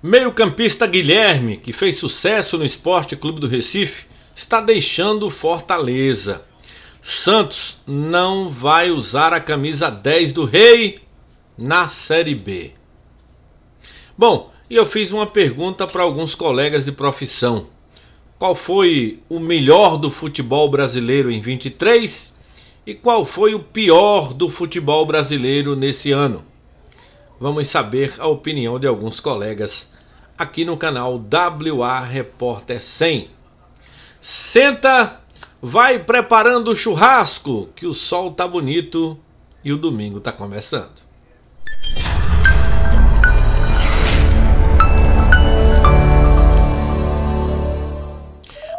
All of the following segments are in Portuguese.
Meio-campista Guilherme, que fez sucesso no Esporte Clube do Recife, está deixando Fortaleza. Santos não vai usar a camisa 10 do Rei na Série B. Bom, e eu fiz uma pergunta para alguns colegas de profissão. Qual foi o melhor do futebol brasileiro em 23 e qual foi o pior do futebol brasileiro nesse ano? vamos saber a opinião de alguns colegas aqui no canal WA Repórter 100. Senta, vai preparando o churrasco, que o sol tá bonito e o domingo tá começando.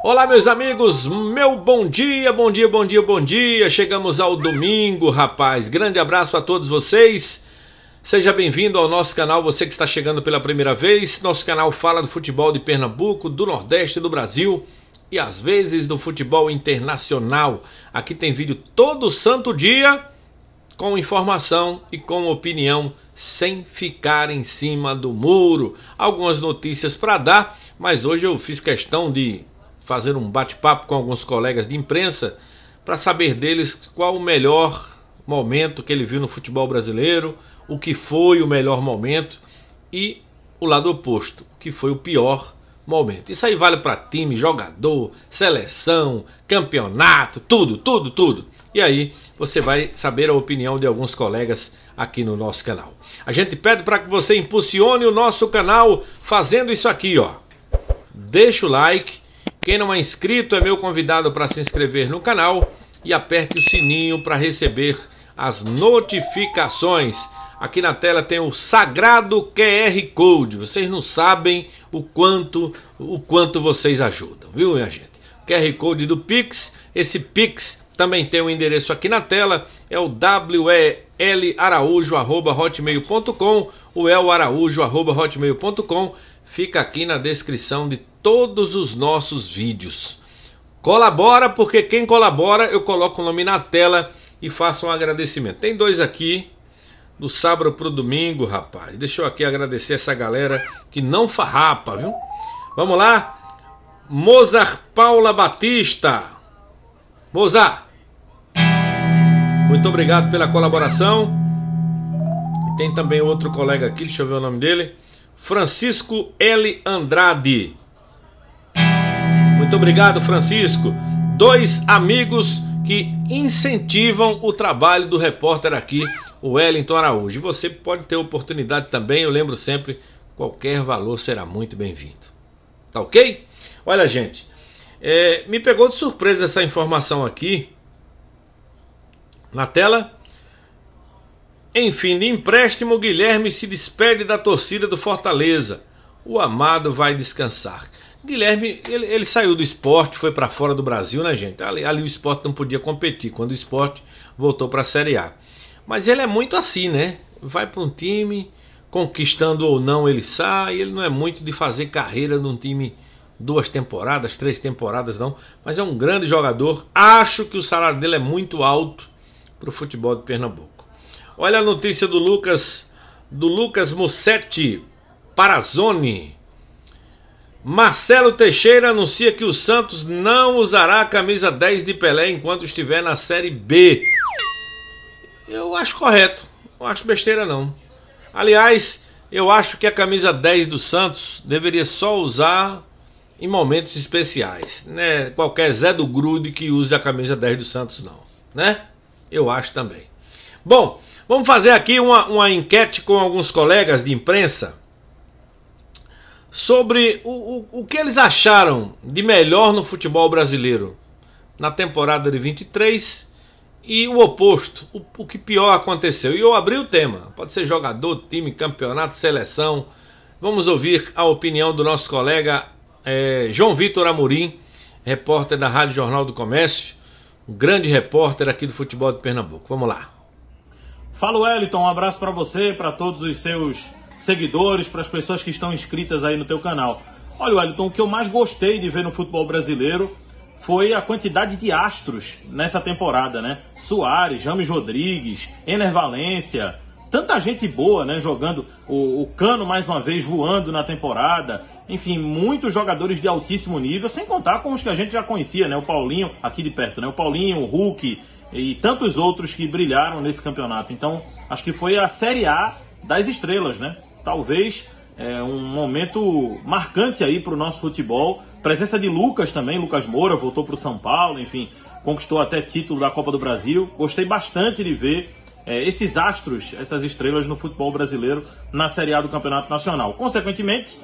Olá, meus amigos, meu bom dia, bom dia, bom dia, bom dia. Chegamos ao domingo, rapaz. Grande abraço a todos vocês. Seja bem-vindo ao nosso canal, você que está chegando pela primeira vez. Nosso canal fala do futebol de Pernambuco, do Nordeste do Brasil e às vezes do futebol internacional. Aqui tem vídeo todo santo dia com informação e com opinião sem ficar em cima do muro. Algumas notícias para dar, mas hoje eu fiz questão de fazer um bate-papo com alguns colegas de imprensa para saber deles qual o melhor momento que ele viu no futebol brasileiro, o que foi o melhor momento e o lado oposto, o que foi o pior momento. Isso aí vale para time, jogador, seleção, campeonato, tudo, tudo, tudo. E aí você vai saber a opinião de alguns colegas aqui no nosso canal. A gente pede para que você impulsione o nosso canal fazendo isso aqui, ó. Deixa o like. Quem não é inscrito é meu convidado para se inscrever no canal e aperte o sininho para receber as notificações. Aqui na tela tem o sagrado QR Code. Vocês não sabem o quanto, o quanto vocês ajudam, viu, minha gente? QR Code do Pix. Esse Pix também tem o um endereço aqui na tela, é o welaraújo@hotmail.com, o elaraújo@hotmail.com. Fica aqui na descrição de todos os nossos vídeos. Colabora porque quem colabora, eu coloco o nome na tela e faço um agradecimento. Tem dois aqui do sábado pro domingo, rapaz. Deixa eu aqui agradecer essa galera que não farrapa, viu? Vamos lá? Mozart Paula Batista. Mozart, muito obrigado pela colaboração. Tem também outro colega aqui, deixa eu ver o nome dele. Francisco L. Andrade. Muito obrigado, Francisco. Dois amigos que incentivam o trabalho do repórter aqui o Wellington Araújo. E você pode ter oportunidade também, eu lembro sempre, qualquer valor será muito bem-vindo. Tá ok? Olha, gente, é, me pegou de surpresa essa informação aqui na tela. Em fim de empréstimo, Guilherme se despede da torcida do Fortaleza. O amado vai descansar. Guilherme, ele, ele saiu do esporte, foi para fora do Brasil, né, gente? Ali, ali o esporte não podia competir quando o esporte voltou para a Série A. Mas ele é muito assim, né? Vai para um time, conquistando ou não ele sai. Ele não é muito de fazer carreira num time duas temporadas, três temporadas, não. Mas é um grande jogador. Acho que o salário dele é muito alto para o futebol de Pernambuco. Olha a notícia do Lucas, do Lucas Mussetti Parazone. Marcelo Teixeira anuncia que o Santos não usará a camisa 10 de Pelé enquanto estiver na Série B. Eu acho correto. Não acho besteira, não. Aliás, eu acho que a camisa 10 do Santos deveria só usar em momentos especiais. Né? Qualquer Zé do Grude que use a camisa 10 do Santos, não. Né? Eu acho também. Bom, vamos fazer aqui uma, uma enquete com alguns colegas de imprensa sobre o, o, o que eles acharam de melhor no futebol brasileiro na temporada de 23 e o oposto, o, o que pior aconteceu. E eu abri o tema. Pode ser jogador, time, campeonato, seleção. Vamos ouvir a opinião do nosso colega é, João Vitor Amorim, repórter da Rádio Jornal do Comércio, um grande repórter aqui do futebol de Pernambuco. Vamos lá. Fala, Wellington. Um abraço para você, para todos os seus seguidores, para as pessoas que estão inscritas aí no teu canal. Olha, Wellington, o que eu mais gostei de ver no futebol brasileiro foi a quantidade de astros nessa temporada, né? Soares, James Rodrigues, Ener Valência, tanta gente boa, né? Jogando o, o, Cano mais uma vez voando na temporada. Enfim, muitos jogadores de altíssimo nível, sem contar com os que a gente já conhecia, né? O Paulinho, aqui de perto, né? O Paulinho, o Hulk e tantos outros que brilharam nesse campeonato. Então, acho que foi a Série A das estrelas, né? Talvez é um momento marcante aí para o nosso futebol. Presença de Lucas também, Lucas Moura voltou para o São Paulo, enfim, conquistou até título da Copa do Brasil. Gostei bastante de ver é, esses astros, essas estrelas no futebol brasileiro na Série A do Campeonato Nacional. Consequentemente,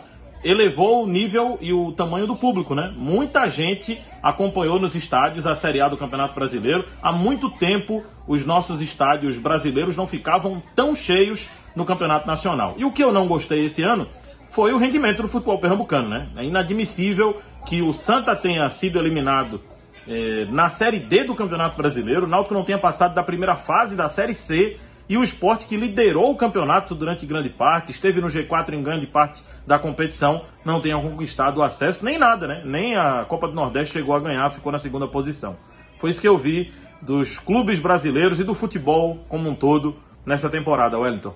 elevou o nível e o tamanho do público, né? Muita gente acompanhou nos estádios a Série A do Campeonato Brasileiro. Há muito tempo os nossos estádios brasileiros não ficavam tão cheios no Campeonato Nacional. E o que eu não gostei esse ano foi o rendimento do futebol pernambucano, né? É inadmissível que o Santa tenha sido eliminado eh, na Série D do Campeonato Brasileiro, o Náutico não tenha passado da primeira fase da Série C e o esporte que liderou o campeonato durante grande parte, esteve no G4 em grande parte da competição não tenham conquistado o acesso, nem nada, né? Nem a Copa do Nordeste chegou a ganhar, ficou na segunda posição. Foi isso que eu vi dos clubes brasileiros e do futebol como um todo nessa temporada, Wellington.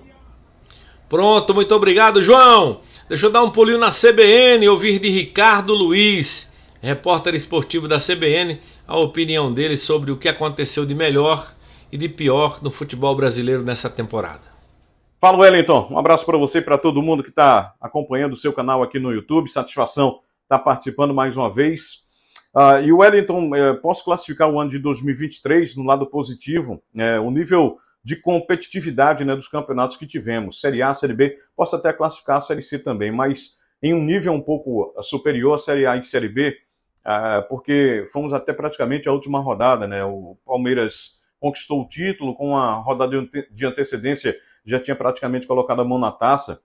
Pronto, muito obrigado, João. Deixa eu dar um pulinho na CBN, ouvir de Ricardo Luiz, repórter esportivo da CBN, a opinião dele sobre o que aconteceu de melhor e de pior no futebol brasileiro nessa temporada. Fala, Wellington. Um abraço para você e para todo mundo que está acompanhando o seu canal aqui no YouTube. Satisfação estar tá participando mais uma vez. Uh, e o Wellington, eh, posso classificar o ano de 2023 no lado positivo, eh, o nível de competitividade né, dos campeonatos que tivemos, Série A, Série B, posso até classificar a Série C também, mas em um nível um pouco ah, superior à Série A e Série B, uh, porque fomos até praticamente a última rodada, né? O Palmeiras conquistou o título com uma rodada de antecedência já tinha praticamente colocado a mão na taça,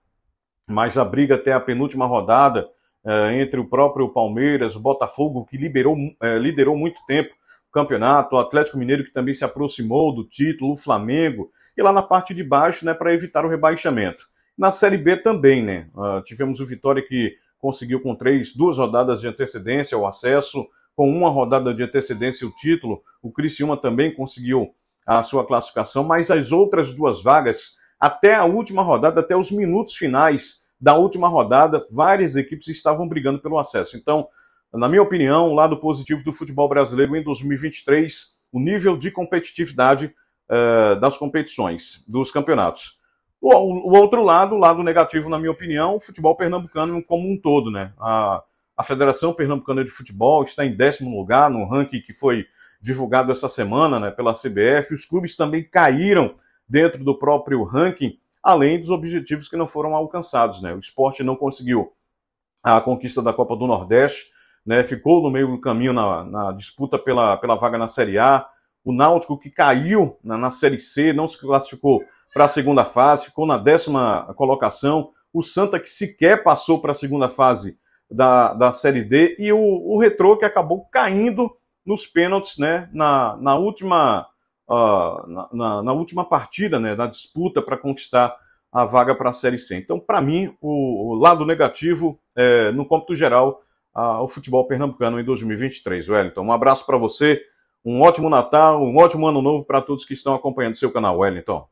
mas a briga até a penúltima rodada é, entre o próprio Palmeiras, o Botafogo, que liberou, é, liderou muito tempo o campeonato, o Atlético Mineiro, que também se aproximou do título, o Flamengo, e lá na parte de baixo, né, para evitar o rebaixamento. Na Série B também, né? Uh, tivemos o Vitória que conseguiu com três, duas rodadas de antecedência o acesso, com uma rodada de antecedência o título. O Criciúma também conseguiu a sua classificação, mas as outras duas vagas até a última rodada, até os minutos finais da última rodada, várias equipes estavam brigando pelo acesso. Então, na minha opinião, o lado positivo do futebol brasileiro em 2023, o nível de competitividade eh, das competições, dos campeonatos. O, o, outro lado, o lado negativo, na minha opinião, o futebol pernambucano como um todo, né? A, a Federação Pernambucana de Futebol está em décimo lugar no ranking que foi divulgado essa semana né, pela CBF. Os clubes também caíram dentro do próprio ranking, além dos objetivos que não foram alcançados. Né? O esporte não conseguiu a conquista da Copa do Nordeste, né? ficou no meio do caminho na, na disputa pela, pela vaga na Série A. O Náutico, que caiu na, na Série C, não se classificou para a segunda fase, ficou na décima colocação. O Santa, que sequer passou para a segunda fase da, da Série D. E o, o Retrô, que acabou caindo nos pênaltis né? na, na última uh, na, na, na, última partida, né, na disputa para conquistar a vaga para a Série C. Então, para mim, o, o, lado negativo, é, no cômputo geral, uh, o futebol pernambucano em 2023. Wellington, um abraço para você, um ótimo Natal, um ótimo Ano Novo para todos que estão acompanhando seu canal, Wellington.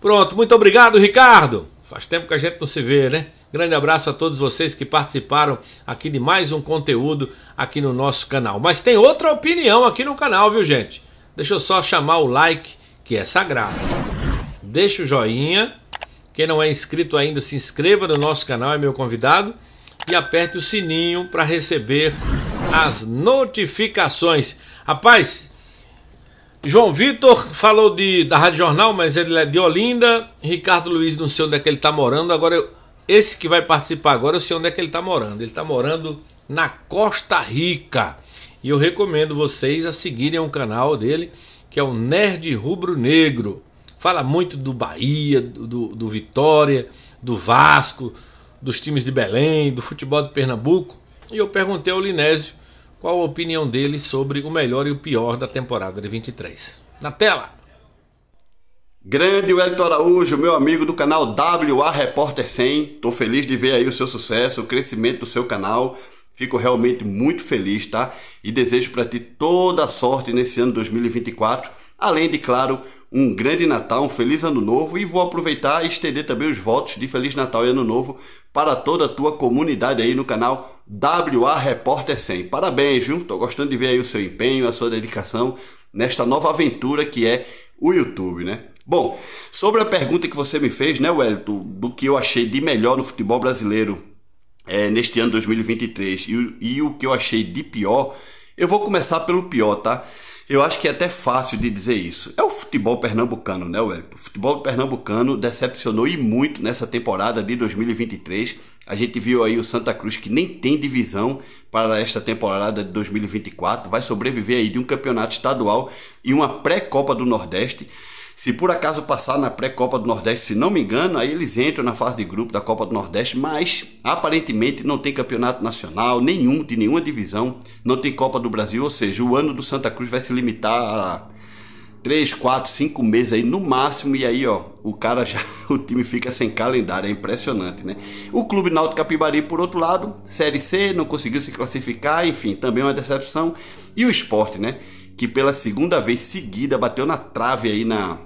Pronto, muito obrigado, Ricardo. Faz tempo que a gente não se vê, né? Grande abraço a todos vocês que participaram aqui de mais um conteúdo aqui no nosso canal. Mas tem outra opinião aqui no canal, viu, gente? Deixa eu só chamar o like, que é sagrado. Deixa o joinha. Quem não é inscrito ainda, se inscreva no nosso canal, é meu convidado. E aperte o sininho para receber as notificações. Rapaz, João Vitor falou de, da Rádio Jornal, mas ele é de Olinda. Ricardo Luiz, não sei onde é que ele está morando. Agora, eu, esse que vai participar agora, eu sei onde é que ele está morando. Ele está morando na Costa Rica. E eu recomendo vocês a seguirem um canal dele, que é o Nerd Rubro Negro. Fala muito do Bahia, do, do Vitória, do Vasco, dos times de Belém, do futebol de Pernambuco. E eu perguntei ao Linésio qual a opinião dele sobre o melhor e o pior da temporada de 23. Na tela! Grande Wellington Araújo, meu amigo do canal WA Repórter 100. Tô feliz de ver aí o seu sucesso, o crescimento do seu canal. Fico realmente muito feliz, tá? E desejo para ti toda a sorte nesse ano 2024, além de, claro, um grande Natal, um feliz Ano Novo e vou aproveitar e estender também os votos de Feliz Natal e Ano Novo para toda a tua comunidade aí no canal WA Repórter 100. Parabéns, viu? Tô gostando de ver aí o seu empenho, a sua dedicação nesta nova aventura que é o YouTube, né? Bom, sobre a pergunta que você me fez, né, Wellington, do que eu achei de melhor no futebol brasileiro é, neste ano 2023 e, e o que eu achei de pior, eu vou começar pelo pior, tá? Eu acho que é até fácil de dizer isso. É o futebol pernambucano, né, Wellington? O futebol pernambucano decepcionou e muito nessa temporada de 2023. A gente viu aí o Santa Cruz que nem tem divisão para esta temporada de 2024, vai sobreviver aí de um campeonato estadual e uma pré-copa do Nordeste. Se por acaso passar na pré-Copa do Nordeste, se não me engano, aí eles entram na fase de grupo da Copa do Nordeste, mas aparentemente não tem campeonato nacional nenhum, de nenhuma divisão, não tem Copa do Brasil, ou seja, o ano do Santa Cruz vai se limitar a 3, 4, 5 meses aí no máximo, e aí ó, o cara já, o time fica sem calendário, é impressionante, né? O Clube Náutico Capibari, por outro lado, Série C, não conseguiu se classificar, enfim, também uma decepção. E o esporte, né? Que pela segunda vez seguida bateu na trave aí na,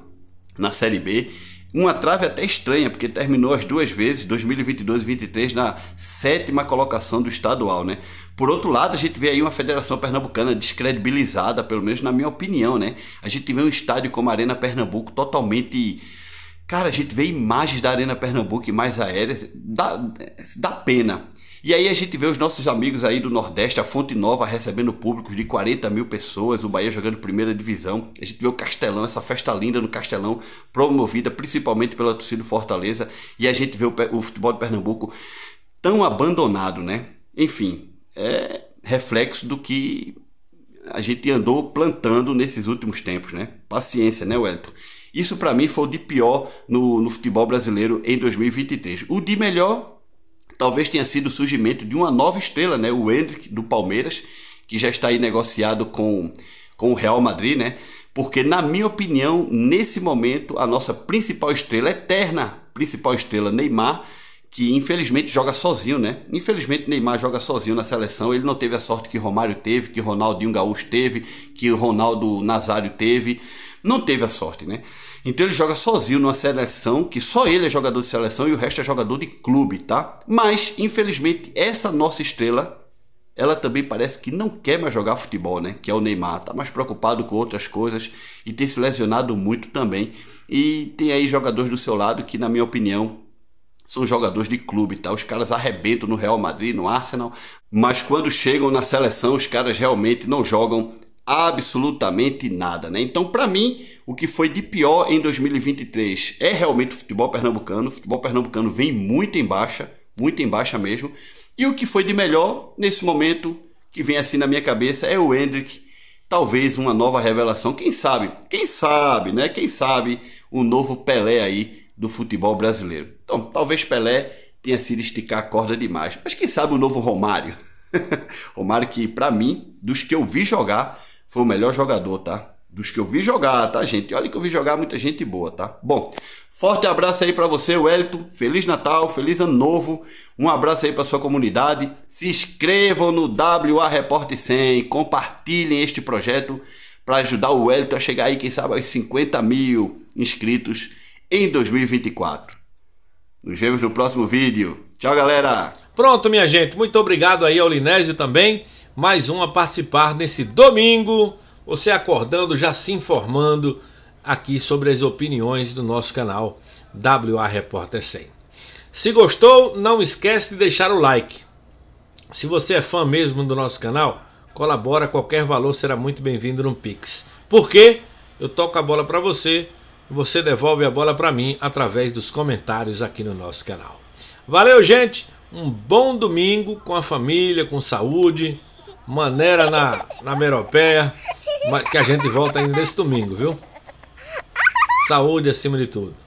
na Série B. Uma trave até estranha, porque terminou as duas vezes, 2022 e 2023, na sétima colocação do estadual, né? Por outro lado, a gente vê aí uma federação pernambucana descredibilizada, pelo menos na minha opinião, né? A gente vê um estádio como a Arena Pernambuco totalmente Cara, a gente vê imagens da Arena Pernambuco, mais aéreas, dá, dá pena. E aí a gente vê os nossos amigos aí do Nordeste, a Fonte Nova recebendo públicos de 40 mil pessoas, o Bahia jogando primeira divisão. A gente vê o Castelão, essa festa linda no Castelão, promovida principalmente pela torcida do Fortaleza. E a gente vê o, o futebol de Pernambuco tão abandonado, né? Enfim, é reflexo do que a gente andou plantando nesses últimos tempos, né? Paciência, né, Wellington? Isso para mim foi o de pior no, no futebol brasileiro em 2023. O de melhor talvez tenha sido o surgimento de uma nova estrela, né? O Hendrick do Palmeiras, que já está aí negociado com, com o Real Madrid, né? Porque, na minha opinião, nesse momento, a nossa principal estrela, eterna principal estrela, Neymar, que infelizmente joga sozinho, né? Infelizmente Neymar joga sozinho na seleção. Ele não teve a sorte que Romário teve, que Ronaldinho Gaúcho teve, que Ronaldo Nazário teve não teve a sorte, né? Então ele joga sozinho numa seleção que só ele é jogador de seleção e o resto é jogador de clube, tá? Mas, infelizmente, essa nossa estrela ela também parece que não quer mais jogar futebol, né? Que é o Neymar, tá mais preocupado com outras coisas e tem se lesionado muito também. E tem aí jogadores do seu lado que, na minha opinião, são jogadores de clube, tá? Os caras arrebentam no Real Madrid, no Arsenal, mas quando chegam na seleção, os caras realmente não jogam absolutamente nada, né? Então, para mim, o que foi de pior em 2023 é realmente o futebol pernambucano. O futebol pernambucano vem muito em baixa, muito em baixa mesmo. E o que foi de melhor nesse momento que vem assim na minha cabeça é o Hendrick, talvez uma nova revelação, quem sabe? Quem sabe, né? Quem sabe o novo Pelé aí do futebol brasileiro. Então, talvez Pelé tenha sido esticar a corda demais, mas quem sabe o novo Romário. Romário que para mim, dos que eu vi jogar, foi o melhor jogador, tá? Dos que eu vi jogar, tá, gente? Olha que eu vi jogar muita gente boa, tá? Bom, forte abraço aí para você, Wellington. Feliz Natal, feliz ano novo. Um abraço aí para sua comunidade. Se inscrevam no WA Report 100, compartilhem este projeto para ajudar o Wellington a chegar aí, quem sabe, aos 50 mil inscritos em 2024. Nos vemos no próximo vídeo. Tchau, galera! Pronto, minha gente. Muito obrigado aí ao Linésio também mais um a participar nesse domingo. Você acordando, já se informando aqui sobre as opiniões do nosso canal WA Repórter 100. Se gostou, não esquece de deixar o like. Se você é fã mesmo do nosso canal, colabora, qualquer valor será muito bem-vindo no Pix. Por quê? Eu toco a bola para você, você devolve a bola para mim através dos comentários aqui no nosso canal. Valeu, gente! Um bom domingo com a família, com saúde maneira na, na Meropeia, que a gente volta ainda nesse domingo, viu? Saúde acima de tudo.